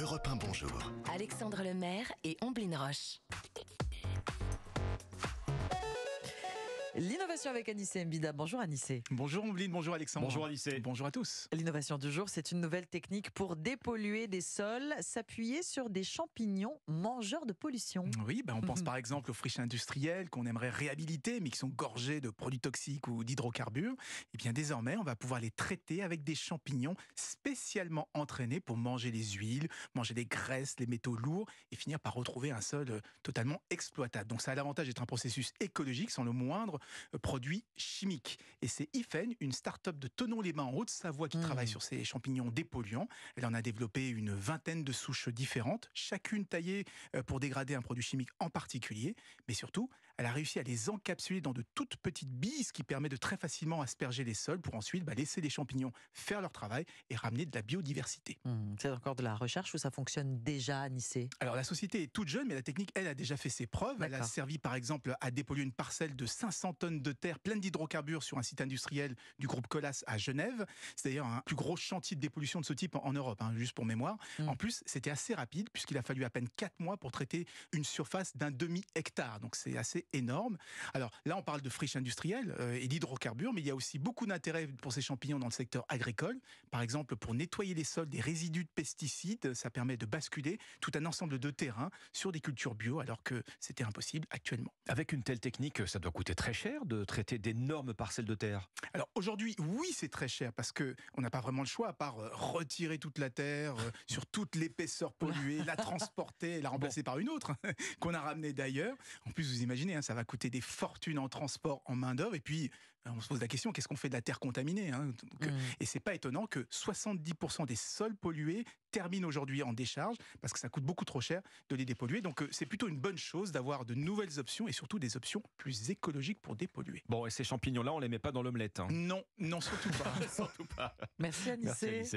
Europe 1 Bonjour. Alexandre Lemaire et Omblin Roche. L'innovation avec Anissé Mbida. Bonjour Anissé. Bonjour Ombline, bonjour Alexandre. Bonjour Anissé. Bonjour à tous. L'innovation du jour, c'est une nouvelle technique pour dépolluer des sols, s'appuyer sur des champignons mangeurs de pollution. Oui, ben on pense mhm. par exemple aux friches industrielles qu'on aimerait réhabiliter mais qui sont gorgées de produits toxiques ou d'hydrocarbures. Et eh bien désormais, on va pouvoir les traiter avec des champignons spécialement entraînés pour manger les huiles, manger les graisses, les métaux lourds et finir par retrouver un sol totalement exploitable. Donc ça a l'avantage d'être un processus écologique sans le moindre euh, produits chimiques. Et c'est Ifen, une start-up de tenons les mains en Haute-Savoie qui travaille hmm. sur ces champignons dépolluants. Elle en a développé une vingtaine de souches différentes, chacune taillée euh, pour dégrader un produit chimique en particulier. Mais surtout, elle a réussi à les encapsuler dans de toutes petites billes, ce qui permet de très facilement asperger les sols pour ensuite bah, laisser les champignons faire leur travail et ramener de la biodiversité. Hmm. C'est encore de la recherche ou ça fonctionne déjà à Nice Alors la société est toute jeune, mais la technique, elle, a déjà fait ses preuves. Elle a servi par exemple à dépolluer une parcelle de 500 tonnes de terre pleine d'hydrocarbures sur un site industriel du groupe Colas à Genève. C'est d'ailleurs un plus gros chantier de dépollution de ce type en, Europe, hein, juste pour mémoire. Mm. En plus, c'était assez rapide puisqu'il a fallu à peine 4 mois pour traiter une surface d'un demi-hectare. Donc c'est assez énorme. Alors là, on parle de friches industrielles euh, et d'hydrocarbures, mais il y a aussi beaucoup d'intérêt pour ces champignons dans le secteur agricole. Par exemple, pour nettoyer les sols des résidus de pesticides, ça permet de basculer tout un ensemble de terrains sur des cultures bio alors que c'était impossible actuellement. Avec une telle technique, ça doit coûter très cher de traiter d'énormes parcelles de terre Alors aujourd'hui, oui, c'est très cher parce que on n'a pas vraiment le choix à part euh, retirer toute la terre euh, sur toute l'épaisseur polluée, la transporter, la remplacer par une autre hein, qu'on a ramenée d'ailleurs. En plus, vous imaginez, hein, ça va coûter des fortunes en transport, en main d'œuvre, et puis euh, on se pose la question qu'est-ce qu'on fait de la terre contaminée Et hein, ce mmh. Et c'est pas étonnant que 70% des sols pollués terminent aujourd'hui en décharge parce que ça coûte beaucoup trop cher de les dépolluer. Donc c'est plutôt une bonne chose d'avoir de nouvelles options et surtout des options plus écologiques pour dépolluer. Bon, et ces champignons-là, on les met pas dans l'omelette. Hein. Non, non, surtout pas. surtout pas. Merci Anissé.